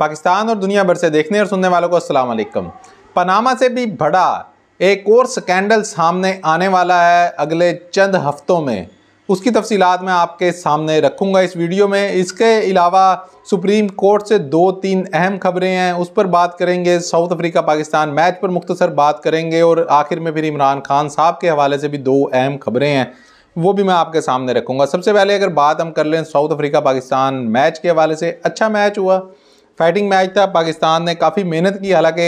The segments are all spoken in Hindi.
पाकिस्तान और दुनिया भर से देखने और सुनने वालों को असलम पनामा से भी बड़ा एक और स्कैंडल सामने आने वाला है अगले चंद हफ्तों में उसकी तफसीत मैं आपके सामने रखूँगा इस वीडियो में इसके अलावा सुप्रीम कोर्ट से दो तीन अहम खबरें हैं उस पर बात करेंगे साउथ अफ्रीका पाकिस्तान मैच पर मुख्तसर बात करेंगे और आखिर में फिर इमरान खान साहब के हवाले से भी दो अहम खबरें हैं वो भी मैं आपके सामने रखूँगा सबसे पहले अगर बात हम कर लें साउथ अफ्रीका पाकिस्तान मैच के हवाले से अच्छा मैच हुआ फाइटिंग मैच था पाकिस्तान ने काफ़ी मेहनत की हालांकि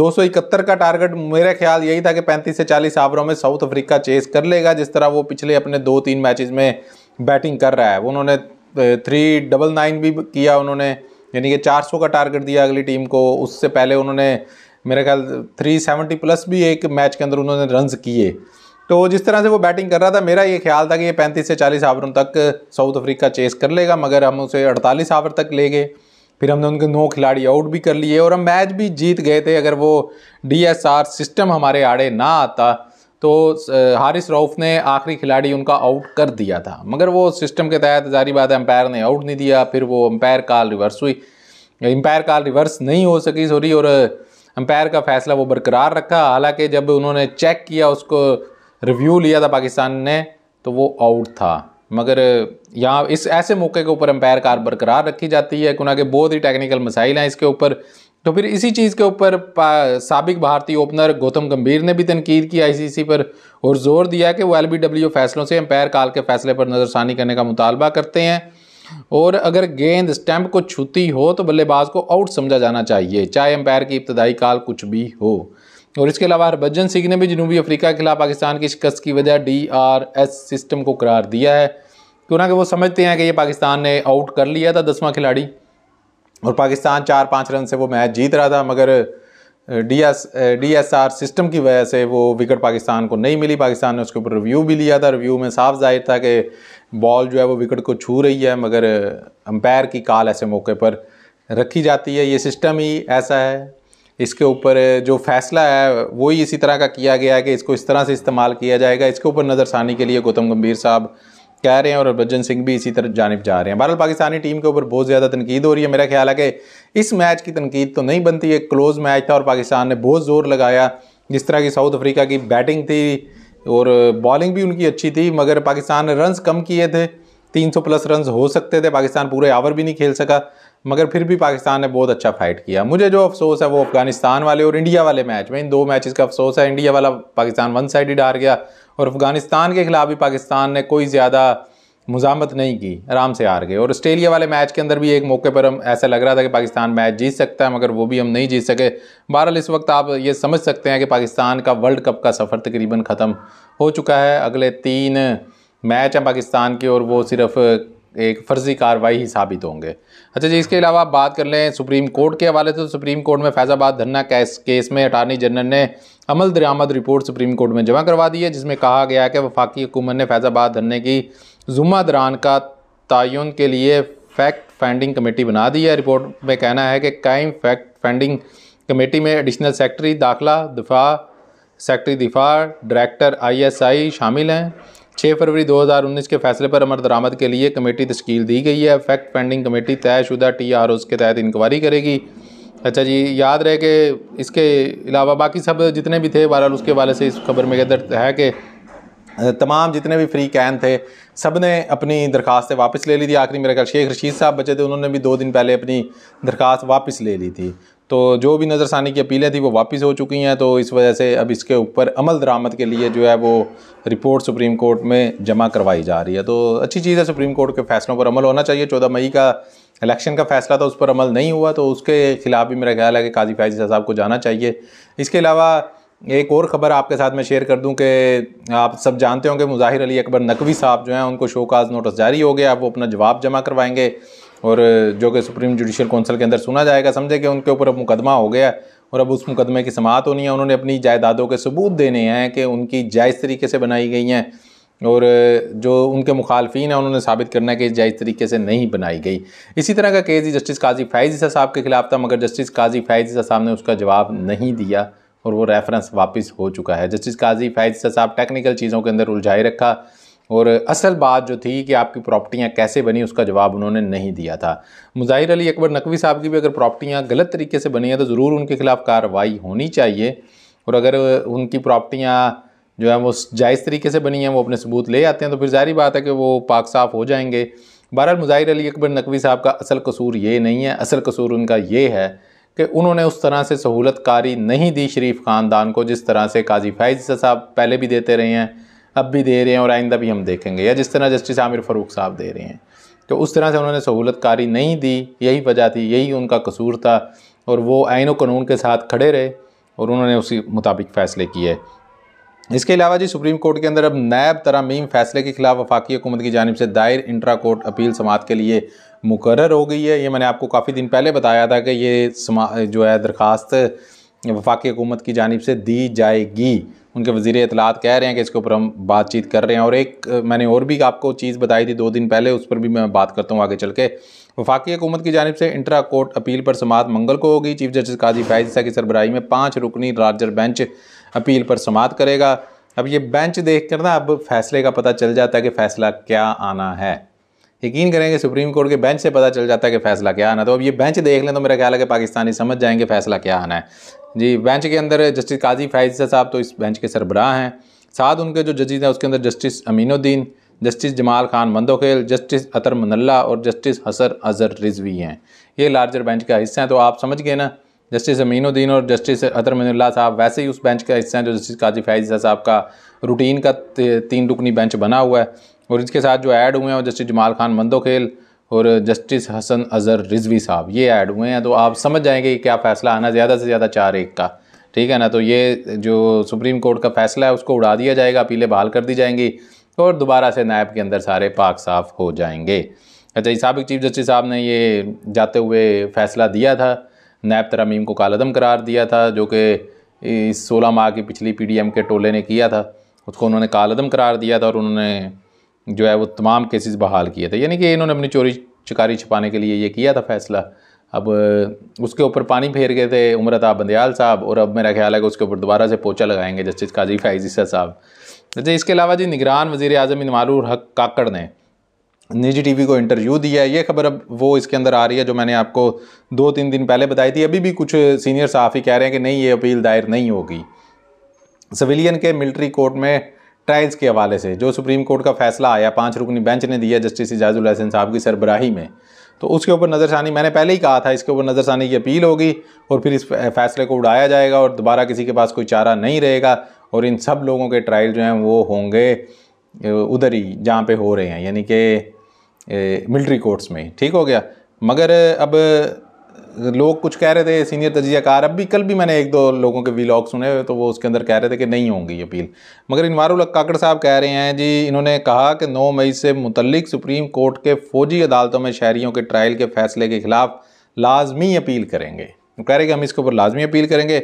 दो का टारगेट मेरा ख्याल यही था कि 35 से 40 आवरों में साउथ अफ्रीका चेस कर लेगा जिस तरह वो पिछले अपने दो तीन मैचेस में बैटिंग कर रहा है उन्होंने थ्री डबल नाइन भी किया उन्होंने यानी कि 400 का टारगेट दिया अगली टीम को उससे पहले उन्होंने मेरे ख्याल 370 प्लस भी एक मैच के अंदर उन्होंने रन्स किए तो जिस तरह से वो बैटिंग कर रहा था मेरा ये ख्याल था कि ये पैंतीस से चालीस आवरों तक साउथ अफ्रीका चेस कर लेगा मगर हम उसे अड़तालीस आवर तक ले गए फिर हमने उनके नौ खिलाड़ी आउट भी कर लिए और हम मैच भी जीत गए थे अगर वो डीएसआर सिस्टम हमारे आड़े ना आता तो हारिस रऊफ ने आखिरी खिलाड़ी उनका आउट कर दिया था मगर वो सिस्टम के तहत जारी बात है अंपायर ने आउट नहीं दिया फिर वो अंपायर काल रिवर्स हुई अंपायर काल रिवर्स नहीं हो सकी सॉरी और अंपायर का फैसला वो बरकरार रखा हालांकि जब उन्होंने चेक किया उसको रिव्यू लिया था पाकिस्तान ने तो वो आउट था मगर यहाँ इस ऐसे मौके के ऊपर एम्पायर कार बरकरार रखी जाती है क्योंकि बहुत ही टेक्निकल मसाइल हैं इसके ऊपर तो फिर इसी चीज़ के ऊपर सबक भारतीय ओपनर गौतम गंभीर ने भी तनकीद की आईसीसी पर और जोर दिया कि वो डब्ल्यू फैसलों से एम्पायर कार के फैसले पर नज़रसानी करने का मुतालबा करते हैं और अगर गेंद स्टैम्प को छूती हो तो बल्लेबाज को आउट समझा जाना चाहिए चाहे एम्पायर की इब्तदाई काल कुछ भी हो और इसके अलावा हरभजन सिंह ने भी जनूबी अफ्रीका के खिलाफ पाकिस्तान की शिकस्त की वजह डी आर एस सिस्टम को करार दिया है क्यों ना कि वो समझते हैं कि ये पाकिस्तान ने आउट कर लिया था दसवां खिलाड़ी और पाकिस्तान चार पाँच रन से वो मैच जीत रहा था मगर D S D S R system की वजह से वो विकेट पाकिस्तान को नहीं मिली पाकिस्तान ने उसके ऊपर रिव्यू भी लिया था रिव्यू में साफ जाहिर था कि बॉल जो है वो विकेट को छू रही है मगर अंपायर की काल ऐसे मौके पर रखी जाती है ये सिस्टम ही ऐसा है इसके ऊपर जो फैसला है वो ही इसी तरह का किया गया है कि इसको इस तरह से इस्तेमाल किया जाएगा इसके ऊपर नज़रसानी के लिए गौतम गंभीर साहब कह रहे हैं और हरभजन सिंह भी इसी तरफ जानब जा रहे हैं बहरहाल पाकिस्तानी टीम के ऊपर बहुत ज़्यादा तनकीद हो रही है मेरा ख्याल है कि इस मैच की तनकीद तो नहीं बनती है क्लोज़ मैच था और पाकिस्तान ने बहुत ज़ोर लगाया जिस तरह की साउथ अफ्रीका की बैटिंग थी और बॉलिंग भी उनकी अच्छी थी मगर पाकिस्तान ने रन्स कम किए थे 300 प्लस रन हो सकते थे पाकिस्तान पूरे आवर भी नहीं खेल सका मगर फिर भी पाकिस्तान ने बहुत अच्छा फाइट किया मुझे जो अफसोस है वो अफगानिस्तान वाले और इंडिया वाले मैच में इन दो मैचेस का अफसोस है इंडिया वाला पाकिस्तान वन साइड हार गया और अफगानिस्तान के खिलाफ भी पाकिस्तान ने कोई ज़्यादा मुजामत नहीं की आराम से हार गए और ऑस्ट्रेलिया वाले मैच के अंदर भी एक मौके पर हम ऐसा लग रहा था कि पाकिस्तान मैच जीत सकता है मगर वो भी हम नहीं जीत सके बहरहाल इस वक्त आप ये समझ सकते हैं कि पाकिस्तान का वर्ल्ड कप का सफ़र तकरीबन ख़त्म हो चुका है अगले तीन मैच हैं पाकिस्तान के और वो सिर्फ़ एक फर्जी कार्रवाई ही साबित होंगे अच्छा जी इसके अलावा आप बात कर लें सुप्रीम कोर्ट के हवाले से तो सुप्रीम कोर्ट में फैज़ाबाद धन्ना केस केस में अटारनी जनरल ने अमल दरामद रिपोर्ट सुप्रीम कोर्ट में जमा करवा दी है जिसमें कहा गया है कि वफाकी हुकूमत ने फैज़ाबाद धरने की जुम्मा दरान का तयन के लिए फैक्ट फाइंडिंग कमेटी बना दी है रिपोर्ट में कहना है कि कायम फैक्ट फाइंडिंग कमेटी में एडिशनल सेक्रटरी दाखिला दिफा सेक्रटरी दिफा डायरेक्टर आई शामिल हैं छः फरवरी 2019 के फैसले पर अमर दरामद के लिए कमेटी तश्कील दी गई है फैक्ट फाइंडिंग कमेटी तयशुदा टी आर ओज़ के तहत इंक्वायरी करेगी अच्छा जी याद रहे कि इसके अलावा बाकी सब जितने भी थे बहरहाल उसके हवाले से इस खबर में दर्ज है कि तमाम जितने भी फ्री कैन थे सब ने अपनी दरख्वास्तें वापस ले ली थी आखिरी मेरा ख्याल शेख रशीद साहब बचे थे उन्होंने भी दो दिन पहले अपनी दरख्वास्त वापस ले ली थी तो जो भी नज़रसानी की अपीलें थी वो वापस हो चुकी हैं तो इस वजह से अब इसके ऊपर अमल दरामद के लिए जो है वो रिपोर्ट सुप्रीम कोर्ट में जमा करवाई जा रही है तो अच्छी चीज़ है सुप्रीम कोर्ट के फैसलों पर अमल होना चाहिए चौदह मई का इलेक्शन का फैसला था उस पर अमल नहीं हुआ तो उसके ख़िलाफ़ भी मेरा ख्याल है कि काजी फैजी साहब को जाना चाहिए इसके अलावा एक और ख़बर आपके साथ मैं शेयर कर दूं कि आप सब जानते होंगे मुजाहिर अली अकबर नकवी साहब जो हैं उनको शोकाज नोटिस जारी हो गया अब वो अपना जवाब जमा करवाएंगे और जो कि सुप्रीम जुडिशल काउंसिल के अंदर सुना जाएगा समझे कि उनके ऊपर अब मुकदमा हो गया और अब उस मुकदमे की समात होनी है उन्होंने अपनी जायदादों के सबूत देने हैं कि उनकी जायज़ तरीके से बनाई गई हैं और जो उनके मुखालफी हैं उन्होंने साबित करना है कि जायज़ तरीके से नहीं बनाई गई इसी तरह का केस जस्टिस काजी फ़ैज़ साहब के ख़िलाफ़ था मगर जस्टिस काजी फ़ैज़ साहब ने उसका जवाब नहीं दिया और वो रेफरेंस वापस हो चुका है जस्टिस काजी फ़ैज़ साहब टेक्निकल चीज़ों के अंदर उलझाए रखा और असल बात जो थी कि आपकी प्रॉपर्टियाँ कैसे बनी उसका जवाब उन्होंने नहीं दिया था मुजाहिर अली अकबर नकवी साहब की भी अगर प्रॉपर्टियाँ गलत तरीके से बनी हैं तो ज़रूर उनके खिलाफ कार्रवाई होनी चाहिए और अगर उनकी प्रॉपर्टियाँ जो है वो जायज़ तरीके से बनी हैं वो अपने सबूत ले आते हैं तो फिर जारी बात है कि वो पाक साफ हो जाएंगे बहरहाल मुजाहिर अली अकबर नकवी साहब का असल कसूर ये नहीं है असल कसूर उनका ये है कि उन्होंने उस तरह से सहूलत कारी नहीं दी शरीफ ख़ानदान को जिस तरह से काजी फैज साहब पहले भी देते रहे हैं अब भी दे रहे हैं और आइंदा भी हम देखेंगे या जिस तरह जस्टिस आमिर फ़ारूक साहब दे रहे हैं तो उस तरह से उन्होंने सहूलत कारी नहीं दी यही वजह थी यही उनका कसूर था और वो आइन कानून के साथ खड़े रहे और उन्होंने उसी मुताबिक फ़ैसले किए इसके अलावा जी सुप्रीम कोर्ट के अंदर अब नायब तरामीम फैसले के खिलाफ वफाकी हुकूमत की जानब से दायर इंट्रा कोर्ट अपील समात के लिए मुकर हो गई है ये मैंने आपको काफ़ी दिन पहले बताया था कि ये जो है दरख्वास्त वफाकी हुकूमत की जानब से दी जाएगी उनके वजीर इतलात कह रहे हैं कि इसके ऊपर हम बातचीत कर रहे हैं और एक मैंने और भी आपको चीज़ बताई थी दो दिन पहले उस पर भी मैं बात करता हूँ आगे चल के वफाकी हुकूमत की जानब से इंटरा कोर्ट अपील पर समात मंगल को होगी चीफ जस्टिस काजी फैजा की सरबराही में पाँच रुकनी राजर बेंच अपील पर समात करेगा अब ये बेंच देख कर ना अब फैसले का पता चल जाता है कि फ़ैसला क्या आना है यकीन करेंगे सुप्रीम कोर्ट के बेंच से पता चल जाता है कि फैसला क्या आना तो अब ये बेंच देख लें तो मेरा ख्याल है कि पाकिस्तानी समझ जाएंगे फैसला क्या आना है जी बेंच के अंदर जस्टिस काजी फैज़ा साहब तो इस बेंच के सरबराह हैं साथ उनके जो जजेज हैं उसके अंदर justice Aminuddin justice Jamal Khan Mandokhel justice Athar Minallah और जस्टिस हसर अजहर रिजवी हैं ये लार्जर बेंच का हिस्सा है तो आप समझ गए ना जस्टिस अमीनुद्दीन और जस्टिस अतर मनल्ला साहब वैसे ही उस बेंच का हिस्सा हैं जो जस्टिस काजी फैज़ा साहब का रूटीन का तीन रुकनी बेंच बना हुआ है और इसके साथ जो ऐड हुए हैं जस्टिस जमाल खान मंदोखेल और जस्टिस हसन अज़र रिजवी साहब ये ऐड हुए हैं तो आप समझ जाएंगे कि क्या फ़ैसला आना ज़्यादा से ज़्यादा चार एक का ठीक है ना तो ये जो सुप्रीम कोर्ट का फ़ैसला है उसको उड़ा दिया जाएगा अपीलें बहाल कर दी जाएंगी और दोबारा से नायब के अंदर सारे पाक साफ हो जाएंगे अच्छा ये सबक चीफ जस्टिस साहब ने ये जाते हुए फ़ैसला दिया था नायब तरमीम को कालदम करार दिया था जो कि इस सोलह माह की पिछली पी के टोले ने किया था उसको उन्होंने कालदम करार दिया था और उन्होंने जो है वो तमाम केसेस बहाल किए थे यानी कि इन्होंने अपनी चोरी चिकारी छुपाने के लिए ये किया था फैसला अब उसके ऊपर पानी फेर गए थे उम्रता बंदयाल साहब और अब मेरा ख्याल है कि उसके ऊपर दोबारा से पोचा लगाएंगे जस्टिस काजी फाइजिसा साहब अच्छा इसके अलावा जी निगरान वजीर अजम इनमालूर हक काकड़ ने निजी टीवी को इंटरव्यू दिया है ये खबर अब वो इसके अंदर आ रही है जो मैंने आपको दो तीन दिन पहले बताई थी अभी भी कुछ सीनियर सहाफ़ी कह रहे हैं कि नहीं ये अपील दायर नहीं होगी सिविलियन के मिलिट्री कोर्ट में ट्रायल्स के हवाले से जो सुप्रीम कोर्ट का फैसला आया पाँच रुकनी बेंच ने दिया जस्टिस इजाजुल हसन साहब की सरबराही में तो उसके ऊपर नज़रसानी मैंने पहले ही कहा था इसके ऊपर नज़रसानी की अपील होगी और फिर इस फैसले को उड़ाया जाएगा और दोबारा किसी के पास कोई चारा नहीं रहेगा और इन सब लोगों के ट्रायल जो हैं वो होंगे उधर ही जहाँ पर हो रहे हैं यानी कि मिल्ट्री कोर्ट्स में ठीक हो गया मगर अब लोग कुछ कह रहे थे सीनियर तजियाकार अब भी कल भी मैंने एक दो लोगों के वीलॉग सुने हुए तो वो उसके अंदर कह रहे थे कि नहीं होंगी अपील मगर इनवारुल काकड़ साहब कह रहे हैं जी इन्होंने कहा कि 9 मई से मुतलिक सुप्रीम कोर्ट के फौजी अदालतों में शहरीों के ट्रायल के फैसले के ख़िलाफ लाजमी अपील करेंगे कह रहे कि हम इसके ऊपर लाजमी अपील करेंगे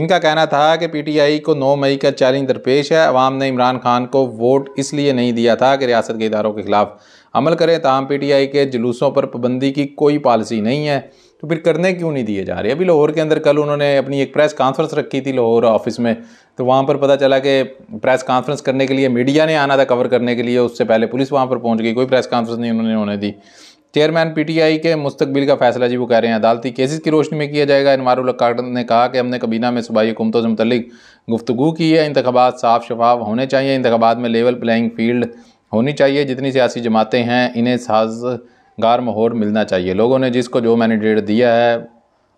इनका कहना था कि आई को नौ मई का चैलेंज दरपेश है अवाम ने इमरान खान को वोट इसलिए नहीं दिया था कि रियासत के इदारों के खिलाफ अमल करें टी आई के जुलूसों पर पाबंदी की कोई पॉलिसी नहीं है तो फिर करने क्यों नहीं दिए जा रहे अभी लाहौर के अंदर कल उन्होंने अपनी एक प्रेस कॉन्फ्रेंस रखी थी लाहौर ऑफिस में तो वहाँ पर पता चला कि प्रेस कॉन्फ्रेंस करने के लिए मीडिया ने आना था कवर करने के लिए उससे पहले पुलिस वहाँ पर पहुँच गई कोई प्रेस कॉन्फ्रेंस नहीं उन्होंने होने दी चेयरमैन पीटीआई के मुस्तबिल का फैसला जी वो कह रहे हैं अदालती केसेस की रोशनी में किया जाएगा इनमार ने कहा कि हमने कबीना में सूबाई हुकूमतों से मतलब गुफ्तु की है इंतबात साफ शफाफ होने चाहिए इंतबात में लेवल प्लेइंग फील्ड होनी चाहिए जितनी सियासी जमातें हैं इन्हें साज गार महोर मिलना चाहिए लोगों ने जिसको जो मैंडेट दिया है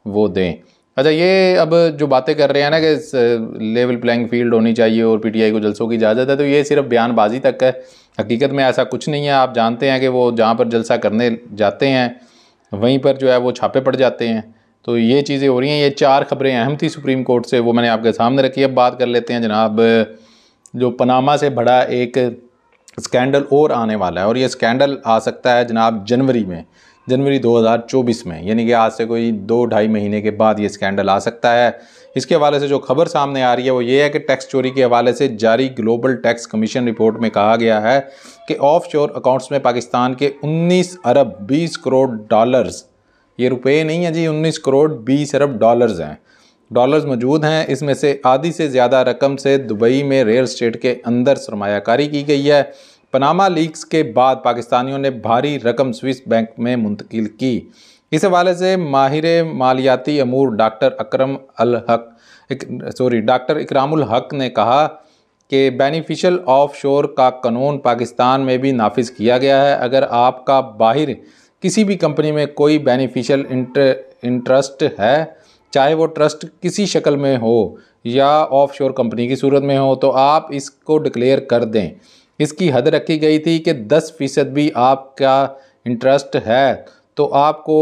वो दें अच्छा ये अब जो बातें कर रहे हैं ना कि लेवल प्लेइंग फील्ड होनी चाहिए और पीटीआई को जलसों की इजाज़त है तो ये सिर्फ बयानबाजी तक है हकीकत में ऐसा कुछ नहीं है आप जानते हैं कि वो जहाँ पर जलसा करने जाते हैं वहीं पर जो है वो छापे पड़ जाते हैं तो ये चीज़ें हो रही हैं ये चार खबरें अहम थी सुप्रीम कोर्ट से वो मैंने आपके सामने रखी अब बात कर लेते हैं जनाब जो पनामा से बड़ा एक स्कैंडल और आने वाला है और ये स्कैंडल आ सकता है जनाब जनवरी में जनवरी 2024 में यानी कि आज से कोई दो ढाई महीने के बाद ये स्कैंडल आ सकता है इसके हवाले से जो खबर सामने आ रही है वो ये है कि टैक्स चोरी के हवाले से जारी ग्लोबल टैक्स कमीशन रिपोर्ट में कहा गया है कि ऑफ अकाउंट्स में पाकिस्तान के 19 अरब 20 करोड़ डॉलर्स ये रुपए नहीं है जी 19 करोड़ 20 अरब डॉलर्स हैं डॉलर्स मौजूद हैं इसमें से आधी से ज़्यादा रकम से दुबई में रियल स्टेट के अंदर सरमाकारी की गई है पनामा लीक्स के बाद पाकिस्तानियों ने भारी रकम स्विस बैंक में मुंतकिल की इस हवाले से माहिर मालियाती अमूर डॉक्टर अक्रम अल हक सॉरी डॉक्टर इकरामुल हक ने कहा कि बेनिफिशियल ऑफ शोर का कानून पाकिस्तान में भी नाफिज किया गया है अगर आपका बाहर किसी भी कंपनी में कोई बेनिफिशियल इंटर इंटरेस्ट है चाहे वो ट्रस्ट किसी शक्ल में हो या ऑफ शोर कंपनी की सूरत में हो तो आप इसको डिक्लेयर कर दें इसकी हद रखी गई थी कि दस फ़ीसद भी आपका इंटरेस्ट है तो आपको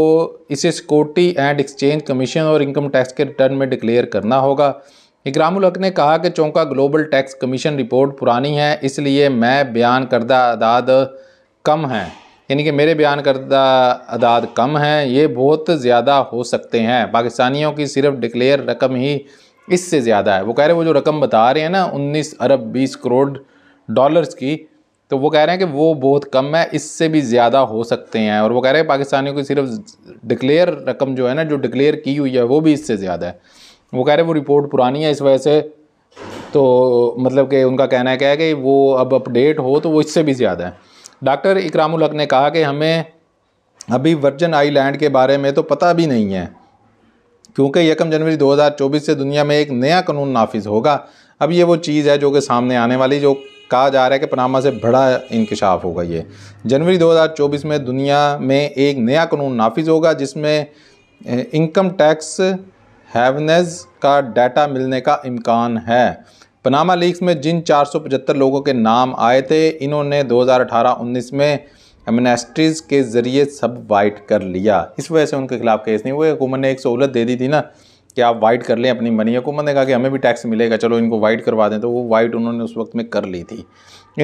इसे सिक्योरिटी एंड एक्सचेंज कमीशन और इनकम टैक्स के रिटर्न में डिक्लेयर करना होगा इकरामुल हक ने कहा कि चौंका ग्लोबल टैक्स कमीशन रिपोर्ट पुरानी है इसलिए मैं बयान करदा अदाद कम हैं यानी कि मेरे बयान करदा अदाद कम हैं ये बहुत ज़्यादा हो सकते हैं पाकिस्तानियों की सिर्फ डिक्लेयर रकम ही इससे ज़्यादा है वो कह रहे हैं वो जो रकम बता रहे हैं ना 19 अरब 20 करोड़ डॉलर्स की तो वो कह रहे हैं कि वो बहुत कम है इससे भी ज़्यादा हो सकते हैं और वो कह रहे हैं पाकिस्तानियों की सिर्फ डिक्लेयर रकम जो है ना जो डिक्लेयर की हुई है वो भी इससे ज़्यादा है वो कह रहे हैं वो रिपोर्ट पुरानी है इस वजह से तो मतलब कि उनका कहना क्या है कि वो अब अपडेट हो तो वो इससे भी ज़्यादा है डॉक्टर इकरामुल ने कहा कि हमें अभी वर्जन आईलैंड के बारे में तो पता भी नहीं है क्योंकि यकम जनवरी 2024 से दुनिया में एक नया कानून नाफिज होगा अब ये वो चीज़ है जो कि सामने आने वाली जो कहा जा रहा है कि पनामा से बड़ा इंकशाफ होगा ये जनवरी 2024 में दुनिया में एक नया कानून नाफिज होगा जिसमें इनकम टैक्स हैवनेस का डाटा मिलने का इम्कान है पनामा लीक्स में जिन चार लोगों के नाम आए थे इन्होंने 2018-19 में एमनेस्ट्रीज के ज़रिए सब वाइट कर लिया इस वजह से उनके खिलाफ केस नहीं हुए हुकूमत ने एक सहूलत दे दी थी ना कि आप वाइट कर लें अपनी मनी हुकूमत ने कहा कि हमें भी टैक्स मिलेगा चलो इनको वाइट करवा दें तो वो वाइट उन्होंने उस वक्त में कर ली थी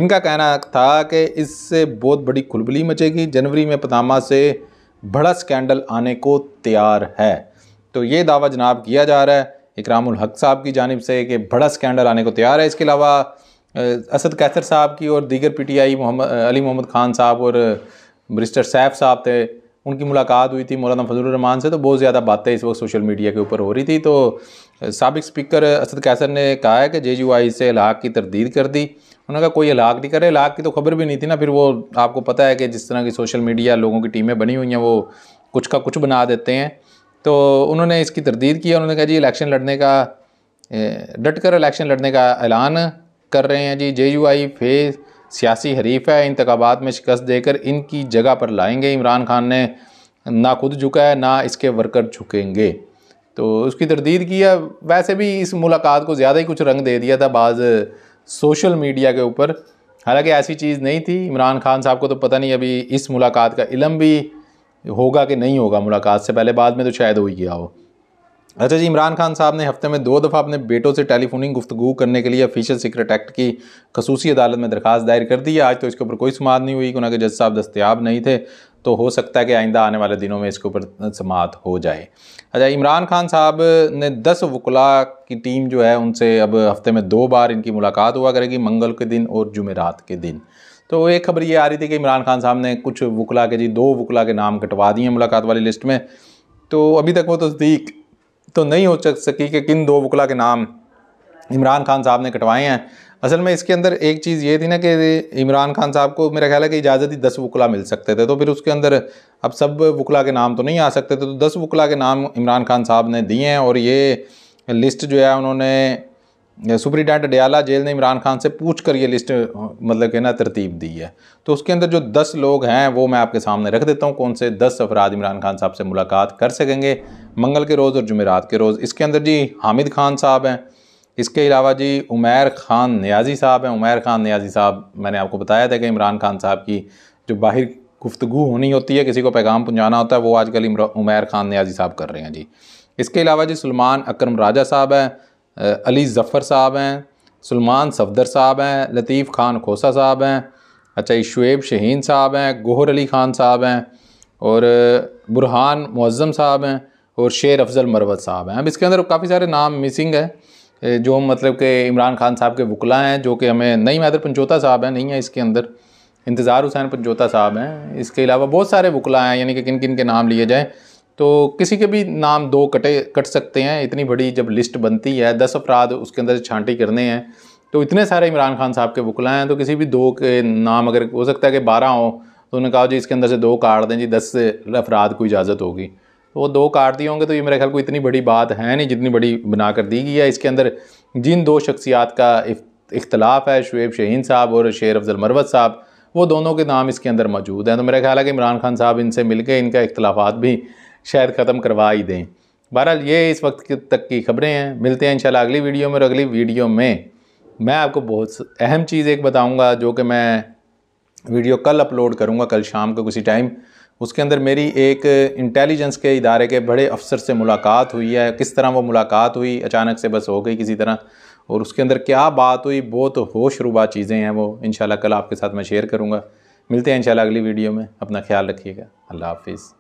इनका कहना था कि इससे बहुत बड़ी खुलबली मचेगी जनवरी में पनामा से बड़ा स्कैंडल आने को तैयार है तो ये दावा जनाब किया जा रहा है इकरामुल हक साहब की जानब से कि बड़ा स्कैंडल आने को तैयार है इसके अलावा असद कैसर साहब की और दीगर P T I Mohammad Ali Mohammad Khan साहब और बरिस्टर सैफ साहब थे उनकी मुलाकात हुई थी मौलाना फजलरहमान से तो बहुत ज़्यादा बातें इस वक्त सोशल मीडिया के ऊपर हो रही थी तो सबक स्पीकर असद कैसर ने कहा है कि जे यू आई से इलाक की तरदीद कर दी उन्होंने कहा कोई हलाक नहीं करे इलाक की तो खबर भी नहीं थी ना फिर वो आपको पता है कि जिस तरह की सोशल मीडिया लोगों की टीमें बनी हुई हैं वो कुछ का कुछ बना देते हैं तो उन्होंने इसकी तरदीद की उन्होंने कहा जी इलेक्शन लड़ने का डट कर इलेक्शन लड़ने का ऐलान कर रहे हैं जी जे यू आई फे सियासी हरीफ है इंतबात में शिकस्त देकर इनकी जगह पर लाएंगे इमरान खान ने ना खुद झुका है ना इसके वर्कर झुकेंगे तो उसकी तरदीद की है वैसे भी इस मुलाकात को ज़्यादा ही कुछ रंग दे दिया था बाज़ सोशल मीडिया के ऊपर हालांकि ऐसी चीज़ नहीं थी इमरान खान साहब को तो पता नहीं अभी इस मुलाकात का इलम भी होगा कि नहीं होगा मुलाकात से पहले बाद में तो शायद हो ही गया हो अच्छा जी इमरान खान साहब ने हफ्ते में दो दफ़ा अपने बेटों से टेलीफोनिंग गुफ्तु करने के लिए ऑफिशियल सीक्रेट एक्ट की खसूसी अदालत में दरख्वास्त दायर कर दी है आज तो इसके ऊपर कोई समात नहीं हुई क्योंकि जज साहब दस्तियाब नहीं थे तो हो सकता है कि आइंदा आने वाले दिनों में इसके ऊपर समात हो जाए अच्छा इमरान खान साहब ने दस वकला की टीम जो है उनसे अब हफ्ते में दो बार इनकी मुलाकात हुआ करेगी मंगल के दिन और जुमेरात के दिन तो एक खबर ये आ रही थी कि इमरान खान साहब ने कुछ वकला के जी दो वकला के नाम कटवा दिए मुलाकात वाली लिस्ट में तो अभी तक वो तस्दीक तो नहीं हो सकी कि किन दो वकला के नाम इमरान खान साहब ने कटवाए हैं असल में इसके अंदर एक चीज़ ये थी ना कि इमरान खान साहब को मेरा ख्याल है कि इजाज़त ही दस वकला मिल सकते थे तो फिर उसके अंदर अब सब वकला के नाम तो नहीं आ सकते थे तो दस वकला के नाम इमरान खान साहब ने दिए हैं और ये लिस्ट जो है उन्होंने सुप्रीटेंडेंट डयाला जेल ने इमरान खान से पूछ कर ये लिस्ट मतलब कहना तरतीब दी है तो उसके अंदर जो दस लोग हैं वो मैं आपके सामने रख देता हूँ कौन से दस अफराद इमरान खान साहब से मुलाकात कर सकेंगे मंगल के रोज़ और जुमेरात के रोज़ इसके अंदर जी हामिद खान साहब हैं इसके अलावा जी उमैर खान न्याजी साहब हैं उमैर खान न्याजी साहब मैंने आपको बताया था कि इमरान खान साहब की जो बाहर गुफ्तगु होनी होती है किसी को पैगाम पहुँचाना होता है वो आजकल उमैर खान न्याजी साहब कर रहे हैं जी इसके अलावा जी सलमान अक्रम राजा साहब हैं अली ज़फ़र साहब हैं सलमान सफदर साहब हैं लतीफ़ खान खोसा साहब हैं अच्छा शुएब शहीन साहब हैं गोहर अली ख़ान साहब हैं और बुरहान मुज़म साहब हैं और शेर अफजल मरवत साहब हैं अब इसके अंदर काफ़ी सारे नाम मिसिंग हैं जो मतलब के इमरान खान साहब के वकला हैं जो कि हमें नई मैदर पंचोता साहब हैं नहीं है इसके अंदर इंतज़ार हुसैन पंचोता साहब हैं इसके अलावा बहुत सारे वकला हैं यानी कि किन किन के नाम लिए जाएँ तो किसी के भी नाम दो कटे कट सकते हैं इतनी बड़ी जब लिस्ट बनती है दस अफराद उसके अंदर छांटी करने हैं तो इतने सारे इमरान खान साहब के वकुला हैं तो किसी भी दो के नाम अगर हो सकता है कि बारह हों तो उन्होंने कहा जी इसके अंदर से दो काट दें जी दस अफराद को इजाज़त होगी तो वो दो काट दिए होंगे तो ये मेरे ख्याल को इतनी बड़ी बात है नहीं जितनी बड़ी बना कर दी गई है इसके अंदर जिन दो शख्सियात का इख्तलाफ है शुएब शहीन साहब और शेर अफजल मरवत साहब वो दोनों के नाम इसके अंदर मौजूद हैं तो मेरा ख्याल है कि इमरान खान साहब इनसे मिलकर इनका इख्तलाफात भी शायद ख़त्म करवा ही दें बहरहाल ये इस वक्त तक की खबरें हैं मिलते हैं इंशाल्लाह अगली वीडियो में और अगली वीडियो में मैं आपको बहुत अहम चीज़ एक बताऊंगा जो कि मैं वीडियो कल अपलोड करूंगा कल शाम को किसी टाइम उसके अंदर मेरी एक इंटेलिजेंस के इदारे के बड़े अफसर से मुलाकात हुई है किस तरह वो मुलाकात हुई अचानक से बस हो गई किसी तरह और उसके अंदर क्या बात हुई बहुत होशरुबा चीज़ें हैं वो इनशाला कल आपके साथ मैं शेयर करूँगा मिलते हैं इन अगली वीडियो में अपना ख्याल रखिएगा अल्लाह हाफिज़